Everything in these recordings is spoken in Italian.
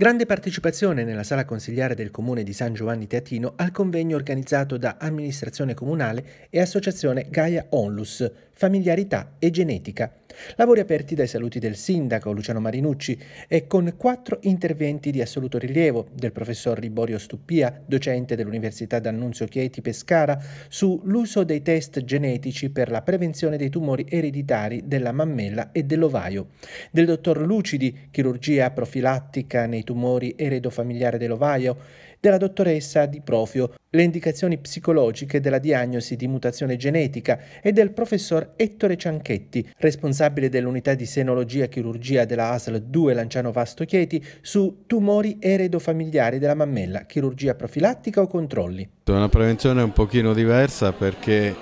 Grande partecipazione nella sala consigliare del comune di San Giovanni Teatino al convegno organizzato da amministrazione comunale e associazione Gaia Onlus, familiarità e genetica Lavori aperti dai saluti del sindaco Luciano Marinucci e con quattro interventi di assoluto rilievo del professor Liborio Stuppia, docente dell'Università d'Annunzio Chieti Pescara, sull'uso dei test genetici per la prevenzione dei tumori ereditari della mammella e dell'ovaio, del dottor Lucidi, chirurgia profilattica nei tumori eredofamiliare dell'ovaio, della dottoressa Di Profio, le indicazioni psicologiche della diagnosi di mutazione genetica e del professor Ettore Cianchetti, responsabile dell'unità di senologia e chirurgia della ASL 2 Lanciano Vasto Chieti, su tumori eredofamiliari della mammella, chirurgia profilattica o controlli. È una prevenzione un pochino diversa perché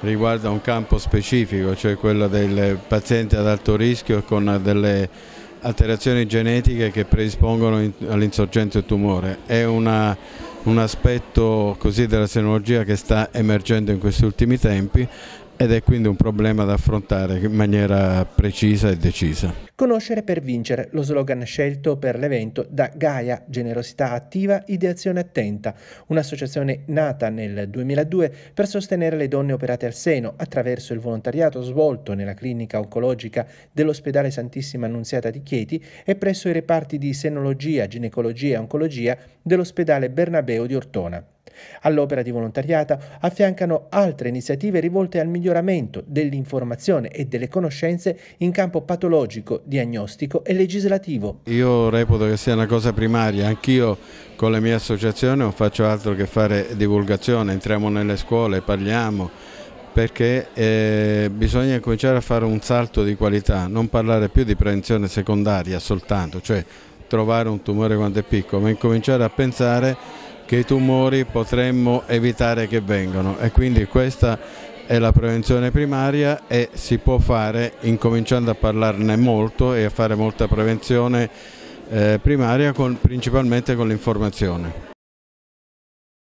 riguarda un campo specifico, cioè quello del paziente ad alto rischio con delle alterazioni genetiche che predispongono all'insorgente tumore. È una un aspetto della senologia che sta emergendo in questi ultimi tempi ed è quindi un problema da affrontare in maniera precisa e decisa. Conoscere per vincere, lo slogan scelto per l'evento da Gaia, generosità attiva, ideazione attenta, un'associazione nata nel 2002 per sostenere le donne operate al seno attraverso il volontariato svolto nella clinica oncologica dell'ospedale Santissima Annunziata di Chieti e presso i reparti di senologia, ginecologia e oncologia dell'ospedale Bernabeo di Ortona. All'opera di volontariato affiancano altre iniziative rivolte al miglioramento dell'informazione e delle conoscenze in campo patologico, diagnostico e legislativo. Io reputo che sia una cosa primaria, anch'io con le mie associazioni non faccio altro che fare divulgazione, entriamo nelle scuole, parliamo perché eh, bisogna cominciare a fare un salto di qualità, non parlare più di prevenzione secondaria soltanto, cioè trovare un tumore quando è piccolo, ma incominciare a pensare che i tumori potremmo evitare che vengano e quindi questa è la prevenzione primaria e si può fare incominciando a parlarne molto e a fare molta prevenzione eh, primaria con, principalmente con l'informazione.